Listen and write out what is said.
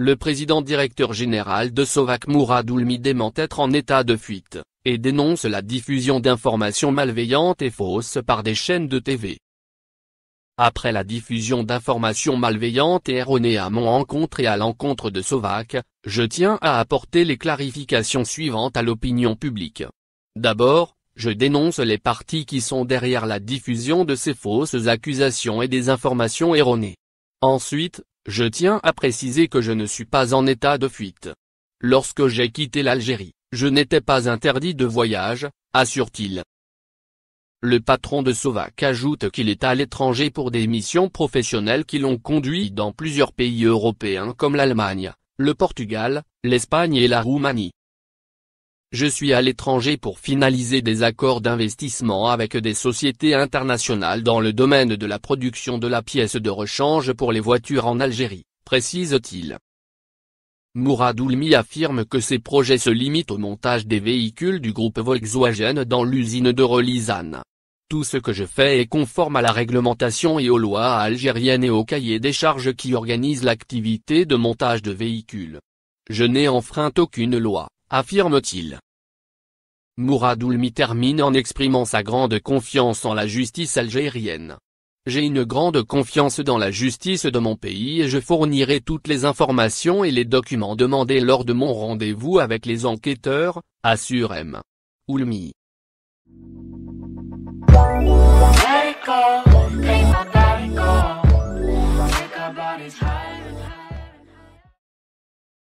le président directeur général de Sovac Mourad Oulmi dément être en état de fuite, et dénonce la diffusion d'informations malveillantes et fausses par des chaînes de TV. Après la diffusion d'informations malveillantes et erronées à mon encontre et à l'encontre de Sovac, je tiens à apporter les clarifications suivantes à l'opinion publique. D'abord, je dénonce les partis qui sont derrière la diffusion de ces fausses accusations et des informations erronées. Ensuite, je tiens à préciser que je ne suis pas en état de fuite. Lorsque j'ai quitté l'Algérie, je n'étais pas interdit de voyage, assure-t-il. Le patron de Sovac ajoute qu'il est à l'étranger pour des missions professionnelles qui l'ont conduit dans plusieurs pays européens comme l'Allemagne, le Portugal, l'Espagne et la Roumanie. Je suis à l'étranger pour finaliser des accords d'investissement avec des sociétés internationales dans le domaine de la production de la pièce de rechange pour les voitures en Algérie, précise-t-il. Mourad Oulmi affirme que ses projets se limitent au montage des véhicules du groupe Volkswagen dans l'usine de Relizane. Tout ce que je fais est conforme à la réglementation et aux lois algériennes et au cahier des charges qui organisent l'activité de montage de véhicules. Je n'ai enfreint aucune loi affirme-t-il. Mourad Oulmi termine en exprimant sa grande confiance en la justice algérienne. J'ai une grande confiance dans la justice de mon pays et je fournirai toutes les informations et les documents demandés lors de mon rendez-vous avec les enquêteurs, assure M. Oulmi.